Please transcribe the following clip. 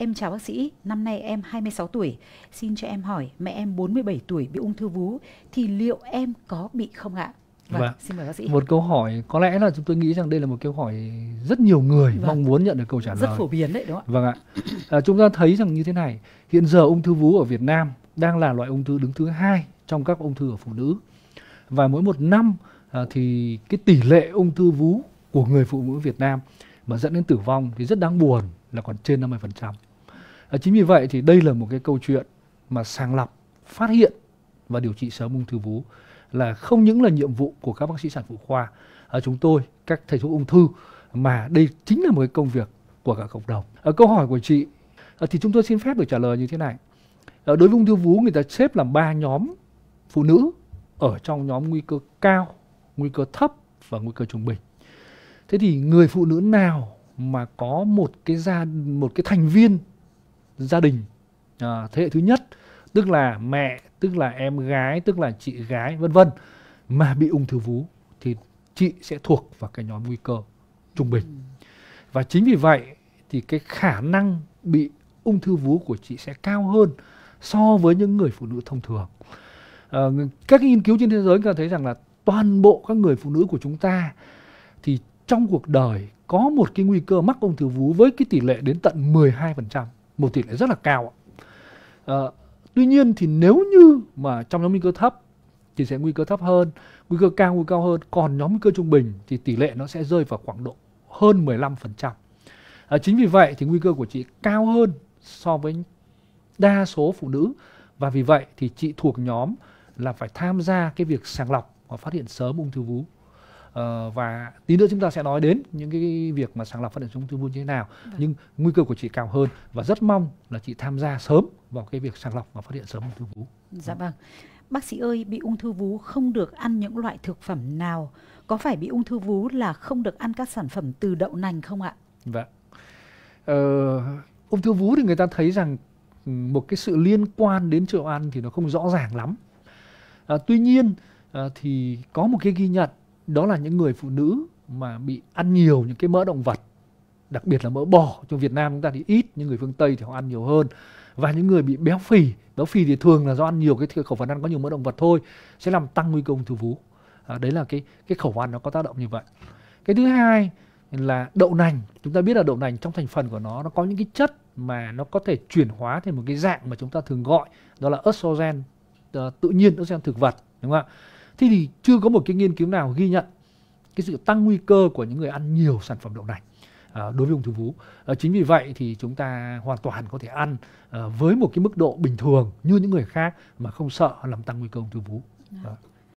Em chào bác sĩ, năm nay em 26 tuổi. Xin cho em hỏi, mẹ em 47 tuổi bị ung thư vú thì liệu em có bị không ạ? Vâng, vâng, xin mời bác sĩ. Một câu hỏi có lẽ là chúng tôi nghĩ rằng đây là một câu hỏi rất nhiều người vâng. mong muốn nhận được câu trả lời. Rất phổ biến đấy đúng không ạ? Vâng ạ. À, chúng ta thấy rằng như thế này, hiện giờ ung thư vú ở Việt Nam đang là loại ung thư đứng thứ hai trong các ung thư ở phụ nữ. Và mỗi một năm à, thì cái tỷ lệ ung thư vú của người phụ nữ Việt Nam mà dẫn đến tử vong thì rất đáng buồn là còn trên 50%. À, chính vì vậy thì đây là một cái câu chuyện mà sàng lọc, phát hiện và điều trị sớm ung thư vú là không những là nhiệm vụ của các bác sĩ sản phụ khoa à, chúng tôi, các thầy thuốc ung thư mà đây chính là một cái công việc của cả cộng đồng. À, câu hỏi của chị à, thì chúng tôi xin phép được trả lời như thế này. À, đối với ung thư vú người ta xếp làm ba nhóm phụ nữ ở trong nhóm nguy cơ cao, nguy cơ thấp và nguy cơ trung bình. Thế thì người phụ nữ nào mà có một cái gia một cái thành viên gia đình à, thế hệ thứ nhất tức là mẹ tức là em gái tức là chị gái vân vân mà bị ung thư vú thì chị sẽ thuộc vào cái nhóm nguy cơ trung bình ừ. và chính vì vậy thì cái khả năng bị ung thư vú của chị sẽ cao hơn so với những người phụ nữ thông thường à, các nghiên cứu trên thế giới cho thấy rằng là toàn bộ các người phụ nữ của chúng ta thì trong cuộc đời có một cái nguy cơ mắc ung thư vú với cái tỷ lệ đến tận 12% một tỷ lệ rất là cao ạ. À, tuy nhiên thì nếu như mà trong nhóm nguy cơ thấp thì sẽ nguy cơ thấp hơn, nguy cơ cao nguy cơ cao hơn, còn nhóm nguy cơ trung bình thì tỷ lệ nó sẽ rơi vào khoảng độ hơn 15%. À, ờ, chính vì vậy thì nguy cơ của chị cao hơn so với đa số phụ nữ và vì vậy thì chị thuộc nhóm là phải tham gia cái việc sàng lọc và phát hiện sớm ung thư vú. Ờ, và tí nữa chúng ta sẽ nói đến những cái việc mà sàng lọc phát hiện sớm ung thư vú như thế nào vâng. nhưng nguy cơ của chị cao hơn và rất mong là chị tham gia sớm vào cái việc sàng lọc và phát hiện sớm ung thư vú dạ vâng bác sĩ ơi bị ung thư vú không được ăn những loại thực phẩm nào có phải bị ung thư vú là không được ăn các sản phẩm từ đậu nành không ạ vâng ờ, ung thư vú thì người ta thấy rằng ừ, một cái sự liên quan đến chế độ ăn thì nó không rõ ràng lắm à, tuy nhiên à, thì có một cái ghi nhận đó là những người phụ nữ mà bị ăn nhiều những cái mỡ động vật đặc biệt là mỡ bò trong Việt Nam chúng ta thì ít những người phương Tây thì họ ăn nhiều hơn và những người bị béo phì béo phì thì thường là do ăn nhiều cái khẩu phần ăn có nhiều mỡ động vật thôi sẽ làm tăng nguy cơ ung thư vú à, đấy là cái cái khẩu phần nó có tác động như vậy cái thứ hai là đậu nành chúng ta biết là đậu nành trong thành phần của nó nó có những cái chất mà nó có thể chuyển hóa thành một cái dạng mà chúng ta thường gọi đó là estrogen uh, tự nhiên estrogen thực vật đúng không ạ Thế thì chưa có một cái nghiên cứu nào ghi nhận cái sự tăng nguy cơ của những người ăn nhiều sản phẩm đậu nành à, đối với ung thư vú. À, chính vì vậy thì chúng ta hoàn toàn có thể ăn à, với một cái mức độ bình thường như những người khác mà không sợ làm tăng nguy cơ ung thư vú. À.